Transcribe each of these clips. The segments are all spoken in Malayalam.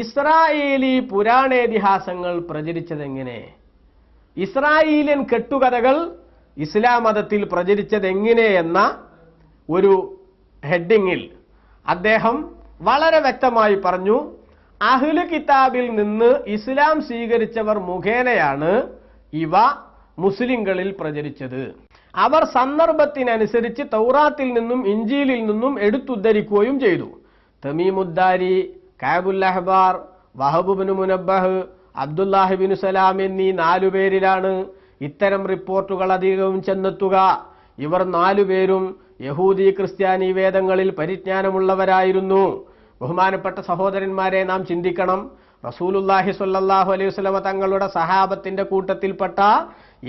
ഇസ്രായേലി പുരാണേതിഹാസങ്ങൾ പ്രചരിച്ചതെങ്ങനെ ഇസ്രായേലിയൻ കെട്ടുകഥകൾ ഇസ്ലാം മതത്തിൽ പ്രചരിച്ചതെങ്ങനെ എന്ന ഒരു ഹെഡിങ്ങിൽ അദ്ദേഹം വളരെ വ്യക്തമായി പറഞ്ഞു അഹ്ലു കിതാബിൽ നിന്ന് ഇസ്ലാം സ്വീകരിച്ചവർ മുഖേനയാണ് ഇവ മുസ്ലിങ്ങളിൽ പ്രചരിച്ചത് അവർ സന്ദർഭത്തിനനുസരിച്ച് തൗറാത്തിൽ നിന്നും ഇഞ്ചിയിലിൽ നിന്നും എടുത്തുദ്ധരിക്കുകയും ചെയ്തു തമീമുദ്ദാരി കാബുൽ അഹ്ബാർ വഹബുബിന് മുനബഹ് അബ്ദുല്ലാഹിബിനു സലാം എന്നീ നാലു പേരിലാണ് ഇത്തരം റിപ്പോർട്ടുകൾ അധികവും ചെന്നെത്തുക ഇവർ നാലുപേരും യഹൂദി ക്രിസ്ത്യാനി വേദങ്ങളിൽ പരിജ്ഞാനമുള്ളവരായിരുന്നു ബഹുമാനപ്പെട്ട സഹോദരന്മാരെ നാം ചിന്തിക്കണം റസൂലുല്ലാഹി സ്വല്ലാഹു അലൈഹി വസ്ലമ തങ്ങളുടെ സഹാബത്തിന്റെ കൂട്ടത്തിൽപ്പെട്ട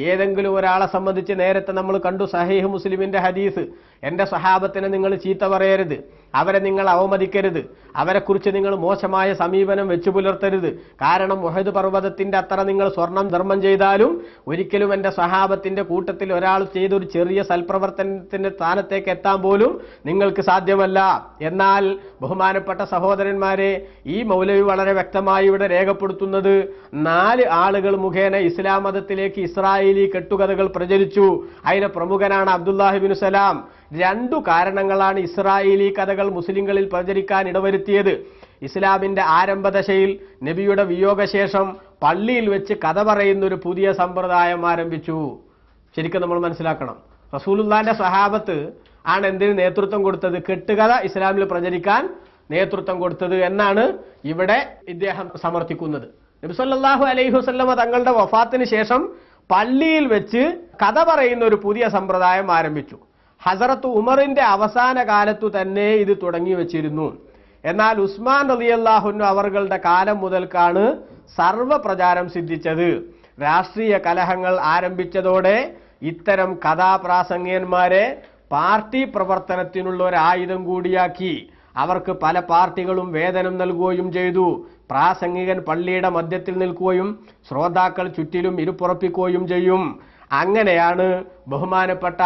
ഏതെങ്കിലും ഒരാളെ സംബന്ധിച്ച് നേരത്തെ നമ്മൾ കണ്ടു സഹീഹ് മുസ്ലിമിന്റെ ഹദീസ് എന്റെ സഹാബത്തിനെ നിങ്ങൾ ചീത്ത പറയരുത് അവരെ നിങ്ങൾ അവമതിക്കരുത് അവരെക്കുറിച്ച് നിങ്ങൾ മോശമായ സമീപനം വെച്ചു പുലർത്തരുത് കാരണം മൊഹദ് പർവ്വതത്തിൻ്റെ അത്ര നിങ്ങൾ സ്വർണം ധർമ്മം ചെയ്താലും ഒരിക്കലും എൻ്റെ സ്വഹാപത്തിൻ്റെ കൂട്ടത്തിൽ ഒരാൾ ചെയ്തൊരു ചെറിയ സൽപ്രവർത്തനത്തിൻ്റെ സ്ഥാനത്തേക്ക് എത്താൻ പോലും നിങ്ങൾക്ക് സാധ്യമല്ല എന്നാൽ ബഹുമാനപ്പെട്ട സഹോദരന്മാരെ ഈ മൗലവി വളരെ വ്യക്തമായി ഇവിടെ രേഖപ്പെടുത്തുന്നത് നാല് ആളുകൾ മുഖേന ഇസ്ലാം മതത്തിലേക്ക് ഇസ്രായേലി കെട്ടുകഥകൾ പ്രചരിച്ചു അതിലെ പ്രമുഖനാണ് അബ്ദുല്ലാഹിബിൻ സലാം രണ്ടു കാരണങ്ങളാണ് ഇസ്രായേലി കഥകൾ മുസ്ലിങ്ങളിൽ പ്രചരിക്കാൻ ഇടവരുത്തിയത് ഇസ്ലാമിന്റെ ആരംഭദശയിൽ നബിയുടെ വിയോഗശേഷം പള്ളിയിൽ വെച്ച് കഥ പറയുന്ന ഒരു പുതിയ സമ്പ്രദായം ആരംഭിച്ചു ശരിക്കും നമ്മൾ മനസ്സിലാക്കണം റസൂലുല്ലാന്റെ സഹാബത്ത് ആണ് എന്തിന് നേതൃത്വം കൊടുത്തത് കെട്ടുകഥ ഇസ്ലാമിൽ പ്രചരിക്കാൻ നേതൃത്വം കൊടുത്തത് എന്നാണ് ഇവിടെ ഇദ്ദേഹം സമർത്ഥിക്കുന്നത് നബിസല്ലാഹു അലൈഹി വസ്ല്ലമ തങ്ങളുടെ വഫാത്തിന് ശേഷം പള്ളിയിൽ വെച്ച് കഥ പറയുന്ന ഒരു പുതിയ സമ്പ്രദായം ആരംഭിച്ചു ഹസറത്ത് ഉമറിന്റെ അവസാന കാലത്തു തന്നെ ഇത് തുടങ്ങി വെച്ചിരുന്നു എന്നാൽ ഉസ്മാൻ റലിയല്ലാഹുനു അവറുകളുടെ കാലം മുതൽക്കാണ് സർവപ്രചാരം സിദ്ധിച്ചത് രാഷ്ട്രീയ കലഹങ്ങൾ ആരംഭിച്ചതോടെ ഇത്തരം കഥാപ്രാസംഗന്മാരെ പാർട്ടി പ്രവർത്തനത്തിനുള്ള ഒരു ആയുധം കൂടിയാക്കി അവർക്ക് പല പാർട്ടികളും വേതനം നൽകുകയും ചെയ്തു പ്രാസംഗികൻ പള്ളിയുടെ മധ്യത്തിൽ നിൽക്കുകയും ശ്രോതാക്കൾ ചുറ്റിലും ഇരുപ്പുറപ്പിക്കുകയും ചെയ്യും അങ്ങനെയാണ് ബഹുമാനപ്പെട്ട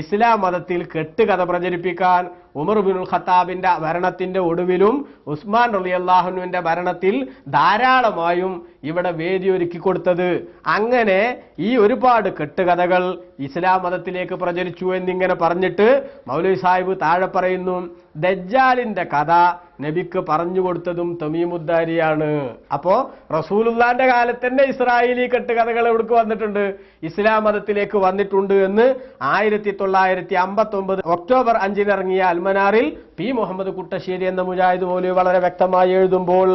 ഇസ്ലാം മതത്തിൽ കെട്ടുകഥ പ്രചരിപ്പിക്കാൻ ഉമർ ബിനുൽ ഖത്താബിന്റെ ഭരണത്തിന്റെ ഒടുവിലും ഉസ്മാൻ റലി അള്ളാഹുനുവിന്റെ ഭരണത്തിൽ ധാരാളമായും ഇവിടെ വേദി ഒരുക്കി കൊടുത്തത് അങ്ങനെ ഈ ഒരുപാട് കെട്ടുകഥകൾ ഇസ്ലാം മതത്തിലേക്ക് പ്രചരിച്ചു എന്നിങ്ങനെ പറഞ്ഞിട്ട് മൗലവി സാഹിബ് താഴെ പറയുന്നു ദജ്ജാലിന്റെ കഥ നബിക്ക് പറഞ്ഞു കൊടുത്തതും തമീമുദ്ദാരിയാണ് അപ്പോ റസൂലുല്ലാന്റെ കാലത്ത് തന്നെ ഇസ്രായേലി കെട്ടുകഥകൾ എവിടേക്ക് വന്നിട്ടുണ്ട് ഇസ്ലാം മതത്തിലേക്ക് വന്നിട്ടുണ്ട് എന്ന് ആയിരത്തി തൊള്ളായിരത്തി അമ്പത്തി ഒമ്പത് ഒക്ടോബർ അഞ്ചിനിറങ്ങിയ അൽമനാറിൽ പി മുഹമ്മദ് കുട്ടശ്ശേരി എന്ന മുജാഹിദ് മൗലവി വളരെ വ്യക്തമായി എഴുതുമ്പോൾ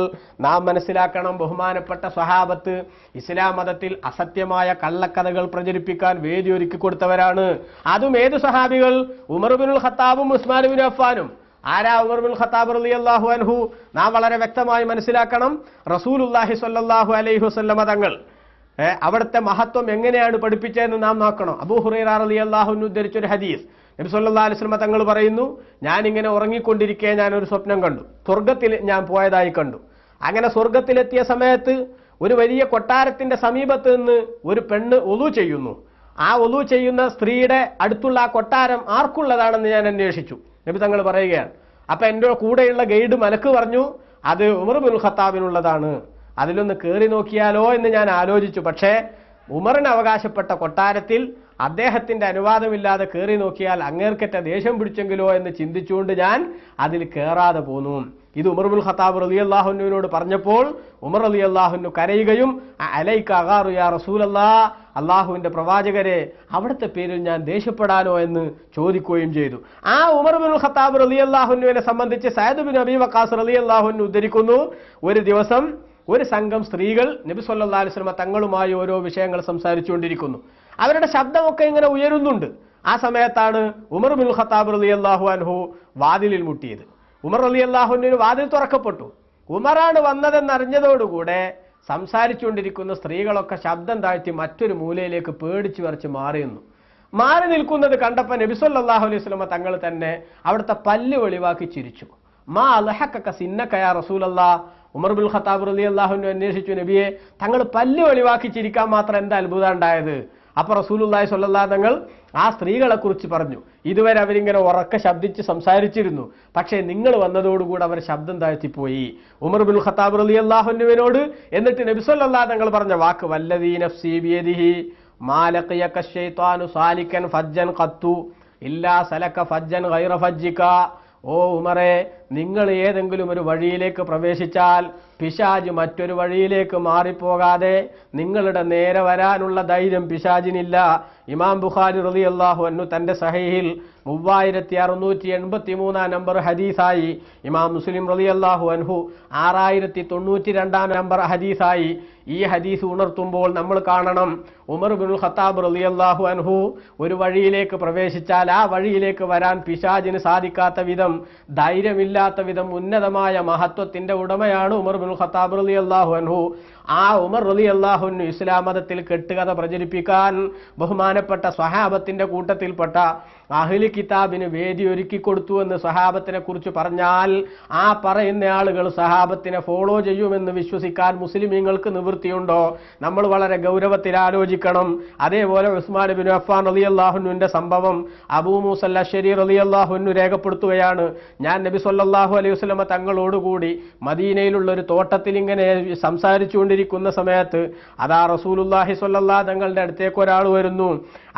നാം മനസ്സിലാക്കണം ബഹുമാനപ്പെട്ട സ്വഹാബത്ത് ഇസ്ലാം മതത്തിൽ അസത്യമായ കള്ളക്കഥകൾ പ്രചരിപ്പിക്കാൻ വേദി ഒരുക്കി കൊടുത്തവരാണ് അതും ഏത് സഹാബികൾ ഉമർബിനുൽ ഖത്താബും ഉസ്മാനുബിൻ അഫ്ഫാനും ആരാ ഉമർബുൽ ഖത്താബ് അലി അള്ളാഹു അൻഹു നാം വളരെ വ്യക്തമായി മനസ്സിലാക്കണം റസൂൽ ഉല്ലാഹി സല്ലാഹു അലൈഹി വസ്ല്ലമ തങ്ങൾ അവിടുത്തെ മഹത്വം എങ്ങനെയാണ് പഠിപ്പിച്ചതെന്ന് നാം നോക്കണം അബൂ ഹുറൈറ അലി ഉദ്ധരിച്ച ഉദ്ധരിച്ചൊരു ഹദീസ് നബി സല്ലാ സ്വലമ തങ്ങൾ പറയുന്നു ഞാനിങ്ങനെ ഉറങ്ങിക്കൊണ്ടിരിക്കെ ഞാനൊരു സ്വപ്നം കണ്ടു സ്വർഗത്തിൽ ഞാൻ പോയതായി കണ്ടു അങ്ങനെ സ്വർഗത്തിലെത്തിയ സമയത്ത് ഒരു വലിയ കൊട്ടാരത്തിന്റെ സമീപത്ത് നിന്ന് ഒരു പെണ്ണ് ഒലു ചെയ്യുന്നു ആ ഒലു ചെയ്യുന്ന സ്ത്രീയുടെ അടുത്തുള്ള ആ കൊട്ടാരം ആർക്കുള്ളതാണെന്ന് ഞാൻ അന്വേഷിച്ചു നബി തങ്ങൾ പറയുകയാണ് അപ്പൊ എൻ്റെ കൂടെയുള്ള ഗൈഡ് മലക്ക് പറഞ്ഞു അത് ഉമർ ബുൽ ഖത്താബിനുള്ളതാണ് അതിലൊന്ന് കയറി നോക്കിയാലോ എന്ന് ഞാൻ ആലോചിച്ചു പക്ഷേ ഉമറിന് അവകാശപ്പെട്ട കൊട്ടാരത്തിൽ അദ്ദേഹത്തിന്റെ അനുവാദമില്ലാതെ കയറി നോക്കിയാൽ അങ്ങേർക്കറ്റ ദേഷ്യം പിടിച്ചെങ്കിലോ എന്ന് ചിന്തിച്ചുകൊണ്ട് ഞാൻ അതിൽ കയറാതെ പോന്നു ഇത് ഉമർബുൽ ഖത്താബ് റലി അള്ളാഹുനുവിനോട് പറഞ്ഞപ്പോൾ ഉമർ അലി അള്ളാഹുനു കരയുകയും അലൈക്ക് അഗാറു യാ റസൂലല്ലാ അള്ളാഹുവിൻ്റെ പ്രവാചകരെ അവിടുത്തെ പേരിൽ ഞാൻ ദേഷ്യപ്പെടാനോ എന്ന് ചോദിക്കുകയും ചെയ്തു ആ ഉമർ ബിൻ ഖത്താബ് റലി അള്ളാഹുനുവിനെ സംബന്ധിച്ച് സയദുബിൻ ബിൻ അബി വക്കാസ് റലി അള്ളാഹുനു ഉദ്ധരിക്കുന്നു ഒരു ദിവസം ഒരു സംഘം സ്ത്രീകൾ നബി സല്ലാ അലുസ്ലമ തങ്ങളുമായി ഓരോ വിഷയങ്ങൾ സംസാരിച്ചുകൊണ്ടിരിക്കുന്നു അവരുടെ ശബ്ദമൊക്കെ ഇങ്ങനെ ഉയരുന്നുണ്ട് ആ സമയത്താണ് ഉമർ ബിൻ ഖത്താബ് അലി അള്ളാഹു അൻഹു വാതിലിൽ മുട്ടിയത് ഉമർ അലി അള്ളാഹുവിൻ്റെ ഒരു വാതിൽ തുറക്കപ്പെട്ടു ഉമറാണ് വന്നതെന്നറിഞ്ഞതോടുകൂടെ സംസാരിച്ചുകൊണ്ടിരിക്കുന്ന സ്ത്രീകളൊക്കെ ശബ്ദം താഴ്ത്തി മറ്റൊരു മൂലയിലേക്ക് പേടിച്ചു വരച്ച് മാറിയുന്നു മാറി നിൽക്കുന്നത് കണ്ടപ്പോൾ നബിസ്വല്ലാഹു അലൈഹി സ്വലമ തങ്ങൾ തന്നെ അവിടുത്തെ പല്ല് വെളിവാക്കി ചിരിച്ചു മാ അലഹക്ക സിന്നക്കയ റസൂലല്ലാ ഉമർ ബുൽ ഖത്താബ് അലി അള്ളാഹുവിനെ അന്വേഷിച്ചു നബിയെ തങ്ങൾ പല്ല് വെളിവാക്കി ചിരിക്കാൻ മാത്രം എന്താ അത്ഭുതം ഉണ്ടായത് അപ്പോൾ റസൂലുല്ലായി സൊല്ലാ തങ്ങൾ ആ സ്ത്രീകളെക്കുറിച്ച് പറഞ്ഞു ഇതുവരെ അവരിങ്ങനെ ഉറക്ക ശബ്ദിച്ച് സംസാരിച്ചിരുന്നു പക്ഷേ നിങ്ങൾ വന്നതോടുകൂടി അവർ ശബ്ദം താഴ്ത്തിപ്പോയി ഉമർ ബിൻ ഖത്താബ് അലി അള്ളാഹുനുവിനോട് എന്നിട്ട് നബി നബിസൊല്ലാ തങ്ങൾ പറഞ്ഞ വാക്ക് വല്ലദീന സീബിയദിഹി മാലഖിയ ഷെയ്ത്താനു സാലിക്കൻ ഫജ്ജൻ ഖത്തു ഇല്ലാ സലക ഫജ്ജൻ ഗൈറ ഫജ്ജിക ഓ ഉമറെ നിങ്ങൾ ഏതെങ്കിലും ഒരു വഴിയിലേക്ക് പ്രവേശിച്ചാൽ പിശാജ് മറ്റൊരു വഴിയിലേക്ക് മാറിപ്പോകാതെ നിങ്ങളുടെ നേരെ വരാനുള്ള ധൈര്യം പിശാജിനില്ല ഇമാം ബുഖാരി റലി അള്ളാഹു അന്നു തൻ്റെ സഹയിൽ മൂവായിരത്തി അറുന്നൂറ്റി എൺപത്തി മൂന്നാം നമ്പർ ഹദീസായി ഇമാം മുസ്ലിം റലി അള്ളാഹു അൻഹു ആറായിരത്തി തൊണ്ണൂറ്റി രണ്ടാം നമ്പർ ഹദീസായി ഈ ഹദീസ് ഉണർത്തുമ്പോൾ നമ്മൾ കാണണം ഉമർ ബിനുൽ ഖത്താബ് റലി അള്ളാഹു അൻഹു ഒരു വഴിയിലേക്ക് പ്രവേശിച്ചാൽ ആ വഴിയിലേക്ക് വരാൻ പിശാജിന് സാധിക്കാത്ത വിധം ധൈര്യമില്ലാത്ത വിധം ഉന്നതമായ മഹത്വത്തിന്റെ ഉടമയാണ് ഉമർ ബിനുൽ ഖത്താബ് റലി അള്ളാഹു അൻഹു ആ ഉമർ റലി അള്ളാഹുനു ഇസ്ലാം മതത്തിൽ കെട്ടുകഥ പ്രചരിപ്പിക്കാൻ ബഹുമാന ബഹുമാനപ്പെട്ട സ്വഹാബത്തിൻ്റെ കൂട്ടത്തിൽപ്പെട്ട അഹ്ലി കിതാബിന് വേദി ഒരുക്കി കൊടുത്തു എന്ന് സഹാബത്തിനെ കുറിച്ച് പറഞ്ഞാൽ ആ പറയുന്ന ആളുകൾ സഹാബത്തിനെ ഫോളോ ചെയ്യുമെന്ന് വിശ്വസിക്കാൻ മുസ്ലിമീങ്ങൾക്ക് നിവൃത്തിയുണ്ടോ നമ്മൾ വളരെ ഗൗരവത്തിൽ ആലോചിക്കണം അതേപോലെ ഉസ്മാൻ ബിൻ അഫ്ഫാൻ അലി അള്ളാഹുനുവിന്റെ സംഭവം അബൂ മൂസല്ല ഷരീർ അലി അള്ളാഹുനു രേഖപ്പെടുത്തുകയാണ് ഞാൻ നബി സല്ലാഹു അലൈഹി വസ്ലമ തങ്ങളോടുകൂടി മദീനയിലുള്ള ഒരു തോട്ടത്തിൽ ഇങ്ങനെ സംസാരിച്ചുകൊണ്ടിരിക്കുന്ന സമയത്ത് അതാ അള്ളാഹി സല്ലാ തങ്ങളുടെ അടുത്തേക്ക് ഒരാൾ വരുന്നു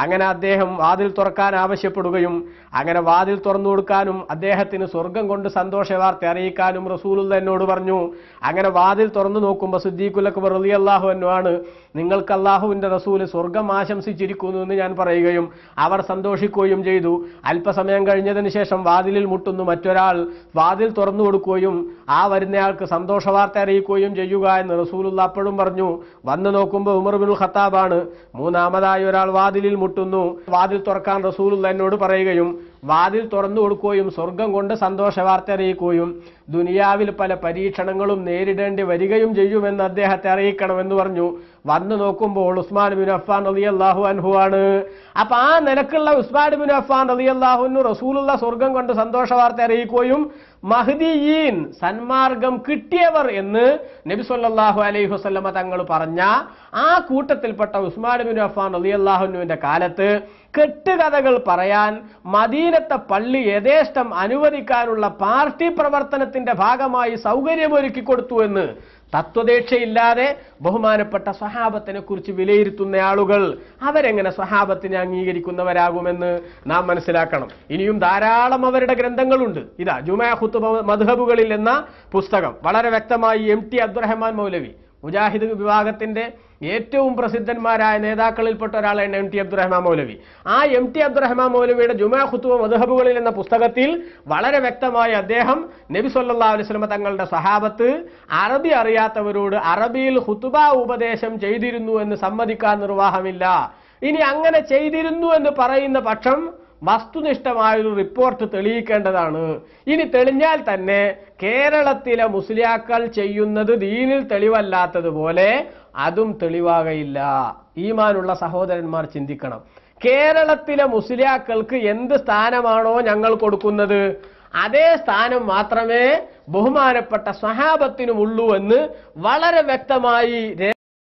അങ്ങനെ അദ്ദേഹം വാതിൽ തുറക്കാൻ ആവശ്യപ്പെട്ടു ആവശ്യപ്പെടുകയും അങ്ങനെ വാതിൽ തുറന്നു കൊടുക്കാനും അദ്ദേഹത്തിന് സ്വർഗം കൊണ്ട് സന്തോഷ വാർത്ത അറിയിക്കാനും റസൂലുള്ള എന്നോട് പറഞ്ഞു അങ്ങനെ വാതിൽ തുറന്നു നോക്കുമ്പോൾ അക്ബർ അലി അള്ളാഹു എന്നുമാണ് നിങ്ങൾക്ക് അള്ളാഹുവിൻ്റെ റസൂൽ സ്വർഗം ആശംസിച്ചിരിക്കുന്നു എന്ന് ഞാൻ പറയുകയും അവർ സന്തോഷിക്കുകയും ചെയ്തു അല്പസമയം കഴിഞ്ഞതിന് ശേഷം വാതിലിൽ മുട്ടുന്നു മറ്റൊരാൾ വാതിൽ തുറന്നു കൊടുക്കുകയും ആ വരുന്നയാൾക്ക് സന്തോഷ വാർത്ത അറിയിക്കുകയും ചെയ്യുക എന്ന് റസൂലുള്ള അപ്പോഴും പറഞ്ഞു വന്നു നോക്കുമ്പോൾ ഉമർ ബിൻ ഖത്താബാണ് മൂന്നാമതായി ഒരാൾ വാതിലിൽ മുട്ടുന്നു വാതിൽ തുറക്കാൻ റസൂലുള്ള എന്നോട് അവരോട് പറയുകയും വാതിൽ തുറന്നു കൊടുക്കുകയും സ്വർഗം കൊണ്ട് സന്തോഷ വാർത്ത അറിയിക്കുകയും ദുനിയാവിൽ പല പരീക്ഷണങ്ങളും നേരിടേണ്ടി വരികയും ചെയ്യുമെന്ന് അദ്ദേഹത്തെ അറിയിക്കണമെന്ന് പറഞ്ഞു വന്നു നോക്കുമ്പോൾ ഉസ്മാൻ ബിൻ അഫ്ഫാൻ അലി അള്ളാഹു അൻഹു ആണ് അപ്പൊ ആ നിലക്കുള്ള ഉസ്മാൻ ബിൻ അഫ്ഫാൻ അലി അള്ളാഹുനു റസൂലുള്ള സ്വർഗം കൊണ്ട് സന്തോഷ വാർത്ത അറിയിക്കുകയും മഹ്ദിയീൻ സന്മാർഗം കിട്ടിയവർ എന്ന് നബി സല്ലാഹു അലൈഹി വസ്ലമ തങ്ങൾ പറഞ്ഞ ആ കൂട്ടത്തിൽപ്പെട്ട ഉസ്മാൻ ബിൻ അഫാൻ അലി അള്ളാഹുനുവിന്റെ കാലത്ത് കെട്ടുകഥകൾ പറയാൻ മദീനത്തെ പള്ളി യഥേഷ്ടം അനുവദിക്കാനുള്ള പാർട്ടി പ്രവർത്തനത്തിന്റെ ഭാഗമായി സൗകര്യമൊരുക്കി കൊടുത്തു എന്ന് തത്വദേക്ഷയില്ലാതെ ബഹുമാനപ്പെട്ട സ്വഹാബത്തിനെ കുറിച്ച് വിലയിരുത്തുന്ന ആളുകൾ അവരെങ്ങനെ സ്വഹാബത്തിനെ അംഗീകരിക്കുന്നവരാകുമെന്ന് നാം മനസ്സിലാക്കണം ഇനിയും ധാരാളം അവരുടെ ഗ്രന്ഥങ്ങളുണ്ട് ഇതാ ജുമാ ഹുത്തുബ മധുഹബുകളിൽ എന്ന പുസ്തകം വളരെ വ്യക്തമായി എം ടി അബ്ദുറഹ്മാൻ മൗലവി മുജാഹിദ് വിഭാഗത്തിന്റെ ഏറ്റവും പ്രസിദ്ധന്മാരായ നേതാക്കളിൽപ്പെട്ട ഒരാളാണ് എം ടി അബ്ദുറഹ്മാൻ മൗലവി ആ എം ടി അബ്ദുറഹ്മാൻ മൗലവിയുടെ ജുമാ ഖുത്തുവ മധുഹബുകളിൽ എന്ന പുസ്തകത്തിൽ വളരെ വ്യക്തമായി അദ്ദേഹം നബി സല്ലാ അലുസ്ലമ തങ്ങളുടെ സഹാബത്ത് അറബി അറിയാത്തവരോട് അറബിയിൽ ഹുത്തുബ ഉപദേശം ചെയ്തിരുന്നു എന്ന് സമ്മതിക്കാൻ നിർവാഹമില്ല ഇനി അങ്ങനെ ചെയ്തിരുന്നു എന്ന് പറയുന്ന പക്ഷം വസ്തുനിഷ്ഠമായൊരു റിപ്പോർട്ട് തെളിയിക്കേണ്ടതാണ് ഇനി തെളിഞ്ഞാൽ തന്നെ കേരളത്തിലെ മുസ്ലിയാക്കൾ ചെയ്യുന്നത് ദീനിൽ തെളിവല്ലാത്തതുപോലെ അതും തെളിവാകയില്ല ഈമാനുള്ള സഹോദരന്മാർ ചിന്തിക്കണം കേരളത്തിലെ മുസ്ലിയാക്കൾക്ക് എന്ത് സ്ഥാനമാണോ ഞങ്ങൾ കൊടുക്കുന്നത് അതേ സ്ഥാനം മാത്രമേ ബഹുമാനപ്പെട്ട സ്വഹാപത്തിനുമുള്ളൂ എന്ന് വളരെ വ്യക്തമായി